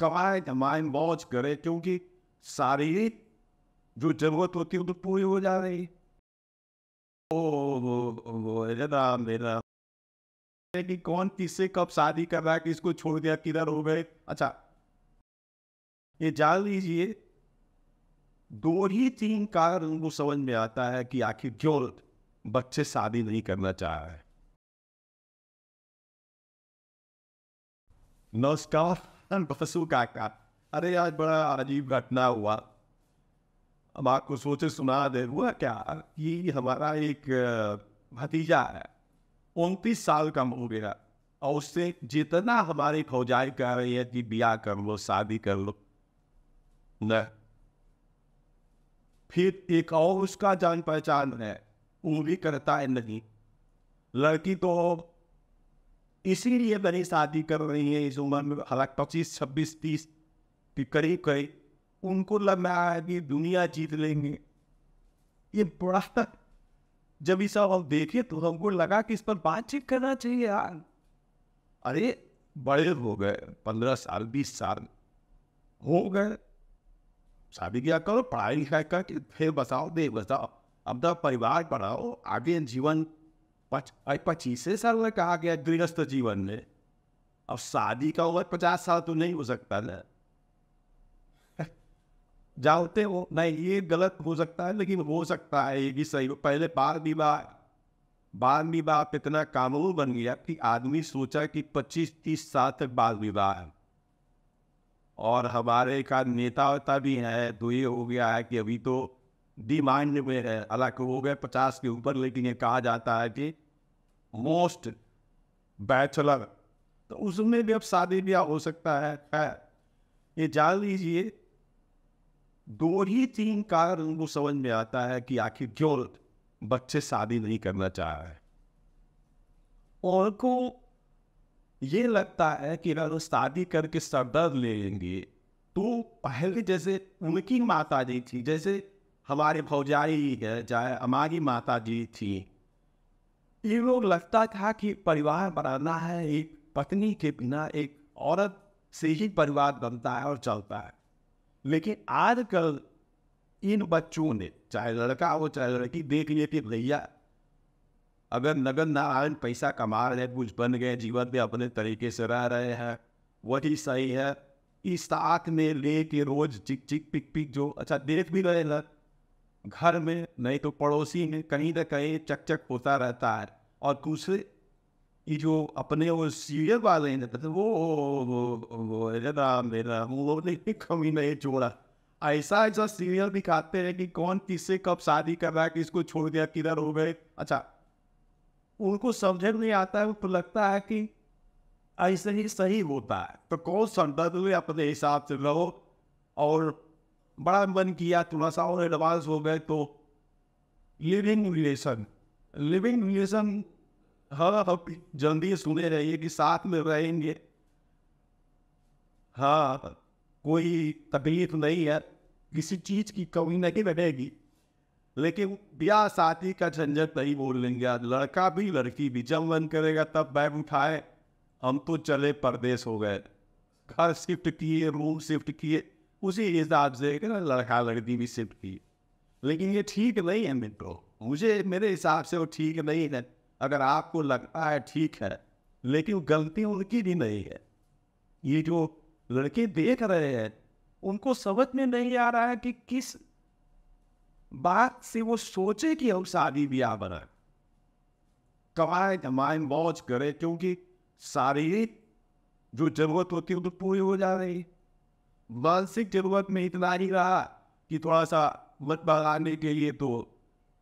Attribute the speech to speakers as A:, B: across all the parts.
A: कमाए कमाए मौज करे क्योंकि शारीरिक जो जरूरत होती है वो तो पूरी हो जा रही ओ मेरा मेरा कि कौन किससे कब शादी कर रहा है किसको छोड़ दिया किधर हो गए अच्छा ये जान लीजिए दो ही तीन कारण उनको समझ में आता है कि आखिर क्यों बच्चे शादी नहीं करना चाह रहे नमस्कार बसु काका अरे आज बड़ा अजीब घटना हुआ अब आपको सोचे सुना दे हुआ क्या कि हमारा एक भतीजा है उनतीस साल का हो गया और उससे जितना हमारी फौजाई कह रही है कि ब्याह कर लो शादी कर लो न फिर एक और उसका जान पहचान है वो भी करता है नहीं लड़की तो इसीलिए बनी शादी कर रही है इस उम्र में हालांकि पच्चीस छब्बीस तीस के करीब करीब उनको लग रहा है कि दुनिया जीत लेंगे ये बड़ा जब इस हम देखे तो हमको लगा कि इस पर बातचीत करना चाहिए यार अरे बड़े हो गए पंद्रह साल बीस साल हो गए शादी क्या करो पढ़ाई लिखाई करके फिर बताओ दे बसाओ तो परिवार पढ़ाओ आगे जीवन पच पच्चीसवें साल में कहा गया गृहस्थ जीवन में अब शादी का उम्र पचास साल तो नहीं हो सकता ना जानते हो नहीं ये गलत हो सकता है लेकिन हो सकता है ये भी सही पहले बाल विवाह बाल विवाह इतना कानून बन गया कि आदमी सोचा कि पच्चीस तीस साल तक बाल विवाह है और हमारे का नेता होता भी है तो ये हो गया है कि अभी तो डिमांड में है हालांकि हो गए पचास के ऊपर लेकिन ये कहा जाता है कि मोस्ट बैचलर तो उसमें भी अब शादी ब्याह हो सकता है ये जान लीजिए दो ही तीन कारण उनको समझ में आता है कि आखिर क्यों बच्चे शादी नहीं करना चाह रहे और को ये लगता है कि अगर शादी करके सरदर्द ले लेंगे तो पहले जैसे उनकी माता जी थी जैसे हमारे फौजारी चाहे हमारी माता जी थी ये लोग लगता था कि परिवार बनाना है एक पत्नी के बिना एक औरत से ही परिवार बनता है और चलता है लेकिन आजकल इन बच्चों ने चाहे लड़का हो चाहे लड़की देख लिए कि भैया अगर नगर नारायण पैसा कमा रहे कुछ बन गए जीवन में अपने तरीके से रह रहे हैं वही सही है इस साथ में ले के रोज चिक चिक पिक पिक जो अच्छा देख भी रहे हैं घर में नहीं तो पड़ोसी में कहीं ना कहीं चकचक होता रहता है और दूसरे ये जो अपने वो सीरियल वाले हैं तो वो वो वो मेरा कमी नहीं छोड़ा ऐसा ऐसा सीरियल दिखाते हैं कि कौन किससे कब शादी कर रहा है किसको छोड़ दिया किधर हो गए अच्छा उनको समझ नहीं आता है तो लगता है कि ऐसे ही सही होता है तो कौन संदर्भ में अपने हिसाब से रहो और बड़ा मन किया थोड़ा सा और एडवांस हो गए तो लिविंग रिलेशन लिविंग रिलेशन हर हाँ जल्दी सुने रहिए कि साथ में रहेंगे हाँ कोई तकलीफ नहीं है किसी चीज़ की कमी नहीं रहेगी लेकिन ब्याह शादी का झंझट नहीं बोल लेंगे आज लड़का भी लड़की भी जब मन करेगा तब बैग उठाए हम तो चले परदेश हो गए घर शिफ्ट किए रूम शिफ्ट किए उसी हिसाब से लड़का लड़की भी शिफ्ट की लेकिन ये ठीक नहीं है मित्रों मुझे मेरे हिसाब से वो ठीक नहीं है अगर आपको लगता है ठीक है लेकिन गलती उनकी भी नहीं है ये जो लड़के देख रहे हैं उनको समझ में नहीं आ रहा है कि किस बात से वो सोचे कि हम शादी ब्याह बना कमाए कमाए मौज करे क्योंकि शारीरिक जो जरूरत होती है वो तो पूरी हो जा रही है मानसिक जरूरत में इतना ही रहा कि थोड़ा सा मत भगाने के लिए तो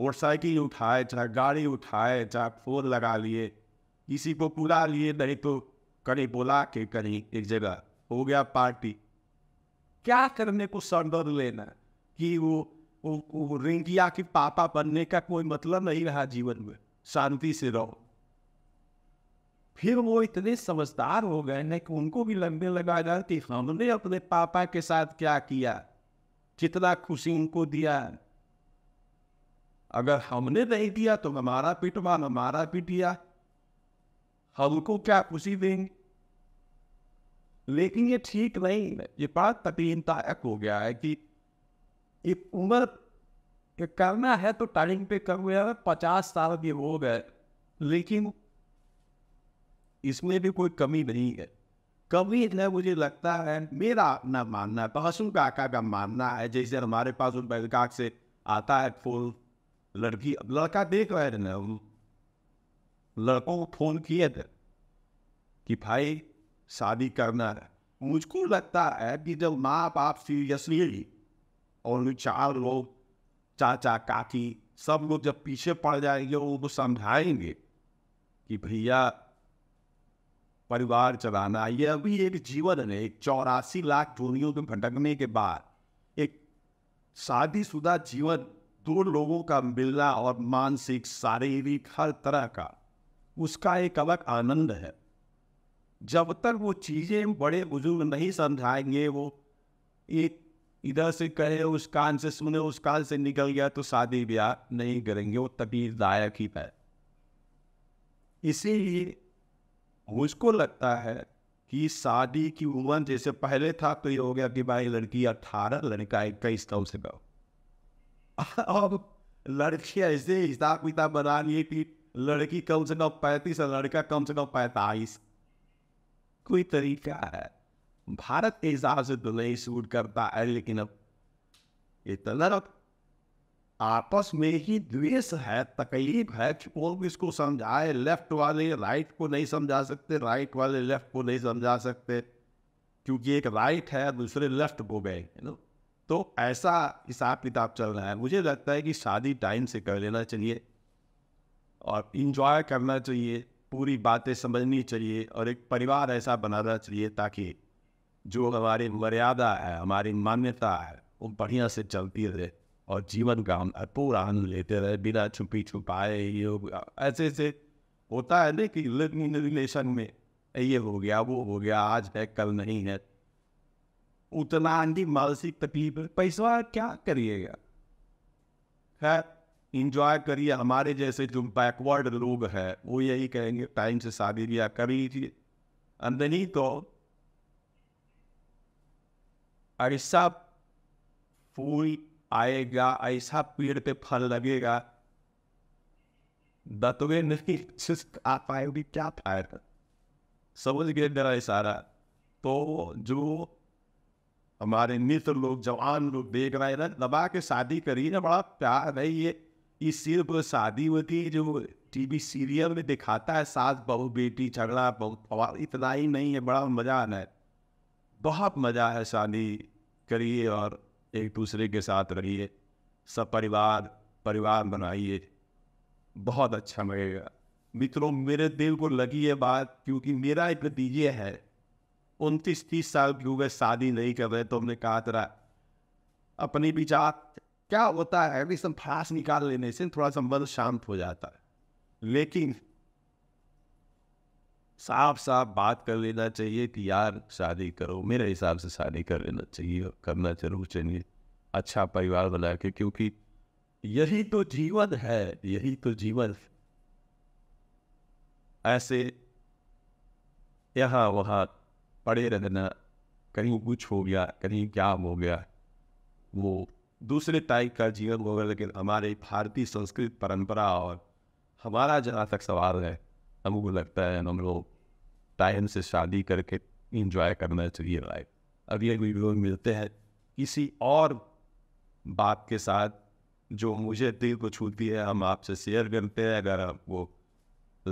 A: मोटरसाइकिल उठाए चाहे गाड़ी उठाए चाहे फोन लगा लिए किसी को पूरा लिए नहीं तो कहीं बुला के कहीं एक जगह हो गया पार्टी क्या करने को सरदर्द लेना कि वो वो, वो रिंकिया के पापा बनने का कोई मतलब नहीं रहा जीवन में शांति से रहो फिर वो इतने समझदार हो गए ना कि उनको भी लगने लगा यार कि हमने अपने पापा के साथ क्या किया जितना खुशी उनको दिया अगर हमने नहीं दिया तो हमारा पिटवान हमारा पिटिया हमको क्या खुशी देंगे लेकिन ये ठीक नहीं ये बात तकलीफदायक हो गया है कि एक उम्र करना है तो टाइम पे कर पचास साल के हो गए लेकिन इसमें भी कोई कमी नहीं है कमी है मुझे लगता है मेरा अपना मानना है का काका का मानना है जैसे हमारे पास उन बैलका से आता है फोन लड़की लड़का देख रहे थे ना लड़कों को फोन किए थे कि भाई शादी करना है मुझको लगता है कि जब माँ बाप सीरियसली और चार लोग चाचा काकी सब लोग जब पीछे पड़ जाएंगे वो समझाएंगे कि भैया परिवार चलाना यह भी एक जीवन है चौरासी लाख दूरियों में भटकने के बाद एक शादीशुदा जीवन दो लोगों का मिलना और मानसिक शारीरिक हर तरह का उसका एक अलग आनंद है जब तक वो चीज़ें बड़े बुजुर्ग नहीं समझाएंगे वो एक इधर से कहे उस कान से सुने उस कान से निकल गया तो शादी ब्याह नहीं करेंगे वो तभी दायक ही है इसीलिए मुझको लगता है कि शादी की उम्र जैसे पहले था तो ये हो गया कि भाई लड़की अठारह लड़का इक्कीस कम से कम अब लड़की ऐसे हिसाब किताब बना लिए कि लड़की कम से कम पैंतीस और लड़का कम से कम पैंतालीस कोई तरीका है भारत के हिसाब से तो नहीं सूट करता है लेकिन अब इतना आपस में ही द्वेष है तकलीफ है वो इसको समझाए लेफ्ट वाले राइट को नहीं समझा सकते राइट वाले लेफ्ट को नहीं समझा सकते क्योंकि एक राइट है दूसरे लेफ्ट हो गए तो ऐसा हिसाब किताब चल रहा है मुझे लगता है कि शादी टाइम से कर लेना चाहिए और इन्जॉय करना चाहिए पूरी बातें समझनी चाहिए और एक परिवार ऐसा बनाना चाहिए ताकि जो हमारी मर्यादा है हमारी मान्यता है वो बढ़िया से चलती रहे और जीवन का पूरा आनंद लेते रहे बिना छुपी छुपाए ये हो गया ऐसे ऐसे होता है ना कि रिलेशन में ये हो गया वो हो गया आज है कल नहीं है उतना आंधी मानसिक तकलीफ पैसा क्या करिएगा खैर इंजॉय करिए हमारे जैसे जो बैकवर्ड लोग हैं वो यही कहेंगे टाइम से शादी ब्याह कर लीजिए अंदनी तो अरे सब फूल आएगा ऐसा पेड़ पे फल लगेगा दतवे नहीं आ पाएगी क्या फायदा समझ गए मेरा इशारा तो जो हमारे मित्र लोग जवान लोग देख रहे हैं दबा के शादी करी ना बड़ा प्यार है ये ये सिर्फ शादी होती है जो टीवी सीरियल में दिखाता है सास बहु बेटी झगड़ा बहुत इतना ही नहीं है बड़ा मज़ा आना है बहुत मज़ा है शादी करिए और एक दूसरे के साथ रहिए सब परिवार परिवार बनाइए बहुत अच्छा लगेगा मित्रों मेरे दिल को लगी ये बात क्योंकि मेरा एक नतीजे है उनतीस तीस साल की उम्र शादी नहीं कर रहे तो हमने कहा तेरा भी विचार क्या होता है अभी संभास निकाल लेने से थोड़ा संबंध शांत हो जाता है लेकिन साफ साफ बात कर लेना चाहिए कि यार शादी करो मेरे हिसाब से शादी कर लेना चाहिए करना जरूर चाहिए अच्छा परिवार बना के क्योंकि यही तो जीवन है यही तो जीवन ऐसे यहाँ वहाँ पड़े रहना कहीं कुछ हो गया कहीं क्या हो गया वो दूसरे टाइप का जीवन होगा लेकिन हमारे भारतीय संस्कृत परंपरा और हमारा जहाँ तक सवाल है हमको लगता है हम लोग टाइम से शादी करके इंजॉय करना चाहिए लाइफ अगले वीडियो में मिलते हैं किसी और बात के साथ जो मुझे दिल को छूती है हम आपसे शेयर करते हैं अगर आपको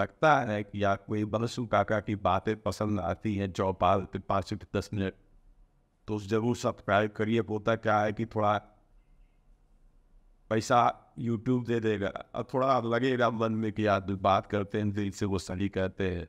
A: लगता है कि या कोई बलसू काका की बातें पसंद आती हैं चौपाल पाँच पाँच से दस मिनट तो ज़रूर सब्सक्राइब करिए होता क्या है कि थोड़ा पैसा यूट्यूब दे देगा और थोड़ा लगेगा मन में कि आप बात करते हैं दिल से वो सही कहते हैं